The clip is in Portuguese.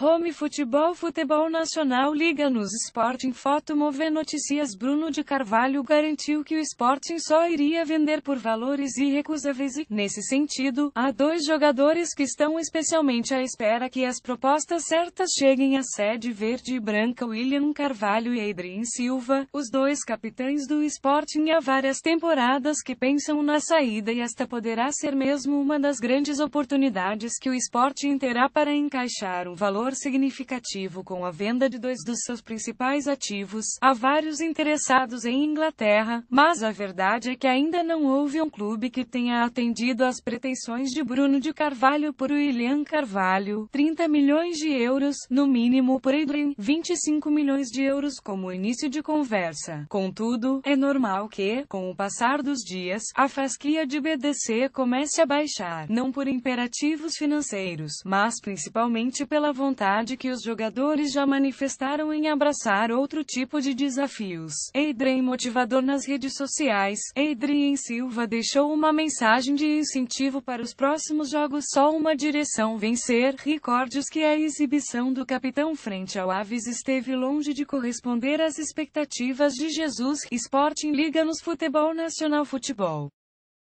Home Futebol Futebol Nacional Liga nos Sporting Foto Move Notícias Bruno de Carvalho garantiu que o Sporting só iria vender por valores irrecusáveis e, nesse sentido, há dois jogadores que estão especialmente à espera que as propostas certas cheguem à sede verde e branca William Carvalho e Adrien Silva, os dois capitães do Sporting há várias temporadas que pensam na saída e esta poderá ser mesmo uma das grandes oportunidades que o Sporting terá para encaixar um valor valor significativo com a venda de dois dos seus principais ativos a vários interessados em Inglaterra, mas a verdade é que ainda não houve um clube que tenha atendido às pretensões de Bruno de Carvalho por William Carvalho, 30 milhões de euros, no mínimo por Adrian, 25 milhões de euros como início de conversa. Contudo, é normal que, com o passar dos dias, a fasquia de BDC comece a baixar, não por imperativos financeiros, mas principalmente pela vontade vontade que os jogadores já manifestaram em abraçar outro tipo de desafios. Adrien motivador nas redes sociais, Adrien Silva deixou uma mensagem de incentivo para os próximos jogos só uma direção vencer, recordes que a exibição do capitão frente ao Aves esteve longe de corresponder às expectativas de Jesus, Sporting Liga nos futebol nacional futebol.